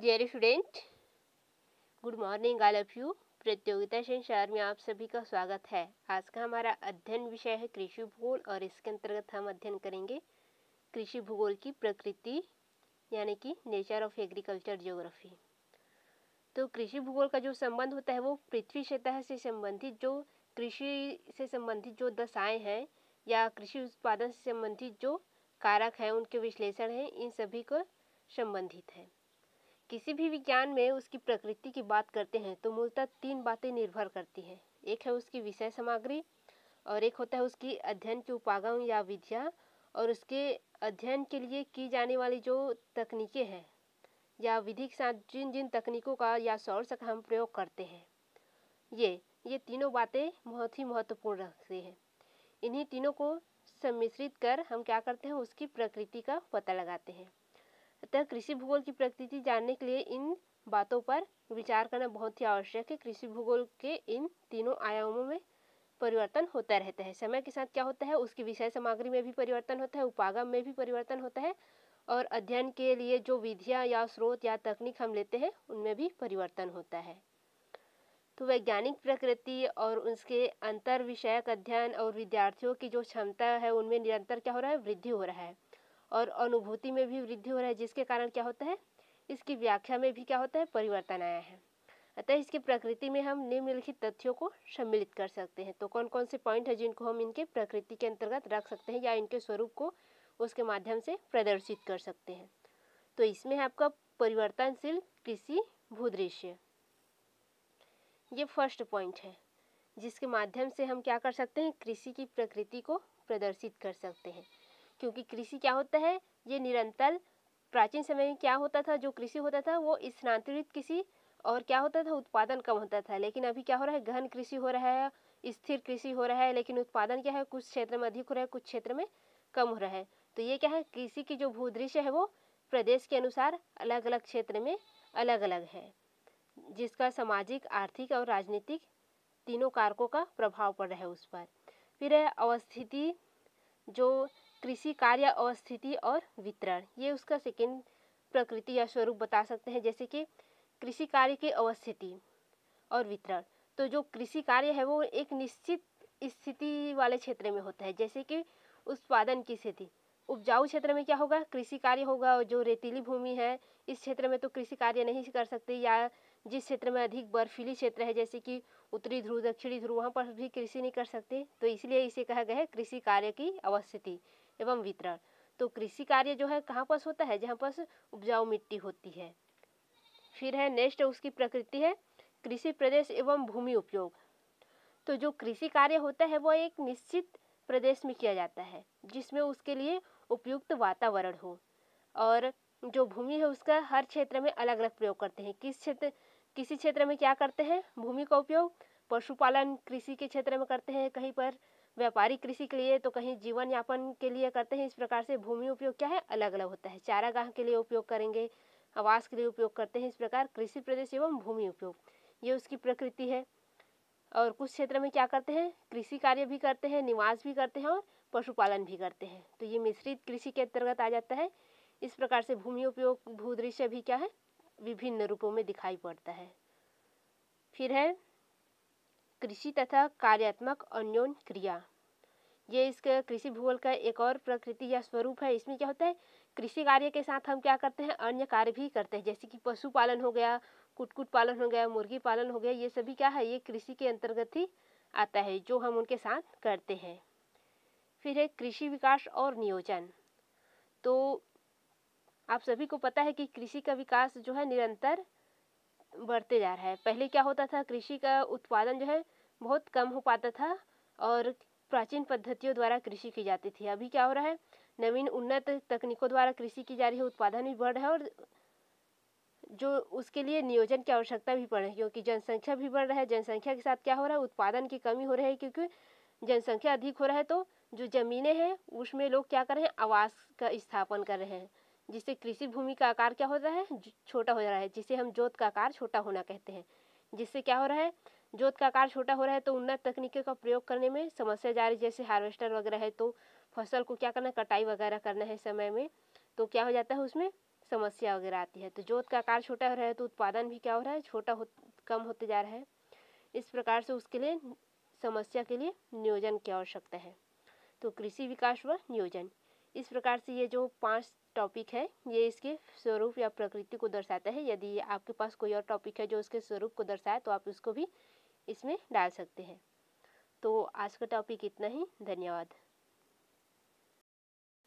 dear student good morning all of you प्रतियोगिता संसार में आप सभी का स्वागत है आज का हमारा अध्ययन विषय है कृषि भूगोल और इसके अंतर्गत हम अध्ययन करेंगे कृषि भूगोल की प्रकृति यानी कि नेचर ऑफ एग्रीकल्चर जियोग्राफी तो कृषि भूगोल का जो संबंध होता है वो पृथ्वी सतह से संबंधित जो कृषि से संबंधित जो दशाएँ हैं या कृषि उत्पादन से संबंधित जो कारक हैं उनके विश्लेषण हैं इन सभी को संबंधित है किसी भी विज्ञान में उसकी प्रकृति की बात करते हैं तो मूलतः तीन बातें निर्भर करती हैं एक है उसकी विषय सामग्री और एक होता है उसकी अध्ययन के उपागम या विधियाँ और उसके अध्ययन के लिए की जाने वाली जो तकनीकें हैं या विधि के साथ जिन जिन तकनीकों का या सोर्स का हम प्रयोग करते हैं ये ये तीनों बातें बहुत ही महत्वपूर्ण रखती हैं इन्हीं तीनों को सम्मिश्रित कर हम क्या करते हैं उसकी प्रकृति का पता लगाते हैं अतः कृषि भूगोल की प्रकृति जानने के लिए इन बातों पर विचार करना बहुत ही आवश्यक है कृषि भूगोल के इन तीनों आयामों में परिवर्तन होता रहता है समय के साथ क्या होता है उसकी विषय सामग्री में भी परिवर्तन होता है उपागम में भी परिवर्तन होता है और अध्ययन के लिए जो विधियाँ या स्रोत या तकनीक हम लेते हैं उनमें भी परिवर्तन होता है तो वैज्ञानिक प्रकृति और उसके अंतर विषयक अध्ययन और विद्यार्थियों की जो क्षमता है उनमें निरंतर क्या हो रहा है वृद्धि हो रहा है और अनुभूति में भी वृद्धि हो रहा है जिसके कारण क्या होता है इसकी व्याख्या में भी क्या होता है परिवर्तन आया है अतः इसकी प्रकृति में हम निम्नलिखित तथ्यों को सम्मिलित कर सकते हैं तो कौन कौन से पॉइंट है जिनको हम इनके प्रकृति के अंतर्गत रख सकते हैं या इनके स्वरूप को उसके माध्यम से प्रदर्शित कर सकते हैं तो इसमें है आपका परिवर्तनशील कृषि भूदृश्य ये फर्स्ट पॉइंट है जिसके माध्यम से हम क्या कर सकते हैं कृषि की प्रकृति को प्रदर्शित कर सकते हैं क्योंकि कृषि क्या होता है ये निरंतर प्राचीन समय में क्या होता था जो कृषि होता था वो स्थानांतरित कृषि और क्या होता था उत्पादन कम होता था लेकिन अभी क्या हो रहा है गहन कृषि हो रहा है स्थिर कृषि हो रहा है लेकिन उत्पादन क्या है कुछ क्षेत्र में अधिक हो रहा है कुछ क्षेत्र में कम हो रहा है तो ये क्या है कृषि की जो भूदृश्य है वो प्रदेश के अनुसार अलग अलग क्षेत्र में अलग अलग है जिसका सामाजिक आर्थिक और राजनीतिक तीनों कारकों का प्रभाव पड़ रहा है उस पर फिर है अवस्थिति जो कृषि कार्य अवस्थिति और वितरण ये उसका सेकेंड प्रकृति या स्वरूप बता सकते हैं जैसे कि कृषि कार्य की अवस्थिति और वितरण तो जो कृषि कार्य है वो एक निश्चित स्थिति वाले क्षेत्र में होता है जैसे कि उत्पादन की स्थिति उपजाऊ क्षेत्र में क्या होगा कृषि कार्य होगा और जो रेतीली भूमि है इस क्षेत्र में तो कृषि कार्य नहीं कर सकते या जिस क्षेत्र में अधिक बर्फीली क्षेत्र है जैसे कि उत्तरी ध्रुव दक्षिणी ध्रुव वहाँ पर भी कृषि नहीं कर सकते तो इसलिए इसे कहा गया है कृषि कार्य की अवस्थिति एवं वितरण तो कृषि कार्य जो है कहाँ पास होता है जहाँ पास उपजाऊ मिट्टी होती है फिर है नेक्स्ट उसकी प्रकृति है कृषि प्रदेश एवं भूमि उपयोग तो जो कृषि कार्य होता है वह एक निश्चित प्रदेश में किया जाता है जिसमें उसके लिए उपयुक्त वातावरण हो और जो भूमि है उसका हर क्षेत्र में अलग अलग प्रयोग करते हैं किस क्षेत्र किसी क्षेत्र में क्या करते हैं भूमि का उपयोग पशुपालन कृषि के क्षेत्र में करते हैं कहीं पर व्यापारिक कृषि के लिए तो कहीं जीवन यापन के लिए करते हैं इस प्रकार से भूमि उपयोग क्या है अलग अलग होता है चारागाह के लिए उपयोग करेंगे आवास के लिए उपयोग करते हैं इस प्रकार कृषि प्रदेश एवं भूमि उपयोग ये उसकी प्रकृति है और कुछ क्षेत्र में क्या करते हैं कृषि कार्य भी करते हैं निवास भी करते हैं और पशुपालन भी करते हैं तो ये मिश्रित कृषि के अंतर्गत आ जाता है इस प्रकार से भूमि उपयोग भूदृश्य भी क्या है विभिन्न रूपों में दिखाई पड़ता है फिर है कृषि तथा कार्यात्मक अन्योन क्रिया ये इसके कृषि भूगोल का एक और प्रकृति या स्वरूप है इसमें क्या होता है कृषि कार्य के साथ हम क्या करते हैं अन्य कार्य भी करते हैं जैसे कि पशुपालन हो गया कुटकुट पालन हो गया मुर्गी पालन हो गया ये सभी क्या है ये कृषि के अंतर्गत ही आता है जो हम उनके साथ करते हैं फिर है कृषि विकास और नियोजन तो आप सभी को पता है कि कृषि का विकास जो है निरंतर बढ़ते जा रहा है पहले क्या होता था कृषि का उत्पादन जो है बहुत कम हो पाता था और प्राचीन पद्धतियों द्वारा कृषि की जाती थी अभी क्या हो रहा है नवीन उन्नत तकनीकों द्वारा कृषि की जा रही है उत्पादन भी बढ़ रहा है और जो उसके लिए नियोजन की आवश्यकता भी पड़ रही है क्योंकि जनसंख्या भी बढ़ रहा है जनसंख्या के साथ क्या हो रहा है उत्पादन की कमी हो रही है क्योंकि जनसंख्या अधिक हो रहा है तो जो ज़मीनें हैं उसमें लोग क्या कर रहे हैं आवास का स्थापन कर रहे हैं जिससे कृषि भूमि का आकार क्या हो रहा है छोटा हो रहा है जिसे हम जोत का आकार छोटा होना कहते हैं जिससे क्या हो रहा है जोत का आकार छोटा हो रहा है तो उन्नत तकनीकों का प्रयोग करने में समस्या जा रही है जैसे हार्वेस्टर वगैरह है तो फसल को क्या करना है कटाई वगैरह करना है समय में तो क्या हो जाता है उसमें समस्या वगैरह आती है तो जोत का आकार छोटा हो रहा है तो उत्पादन भी क्या हो रहा है छोटा हो कम होते जा रहा है इस प्रकार से उसके लिए समस्या के लिए नियोजन की आवश्यकता है तो कृषि विकास व नियोजन इस प्रकार से ये जो पांच टॉपिक है ये इसके स्वरूप या प्रकृति को दर्शाता है यदि आपके पास कोई और टॉपिक है जो उसके स्वरूप को दर्शाए तो आप उसको भी इसमें डाल सकते हैं तो आज का टॉपिक इतना ही धन्यवाद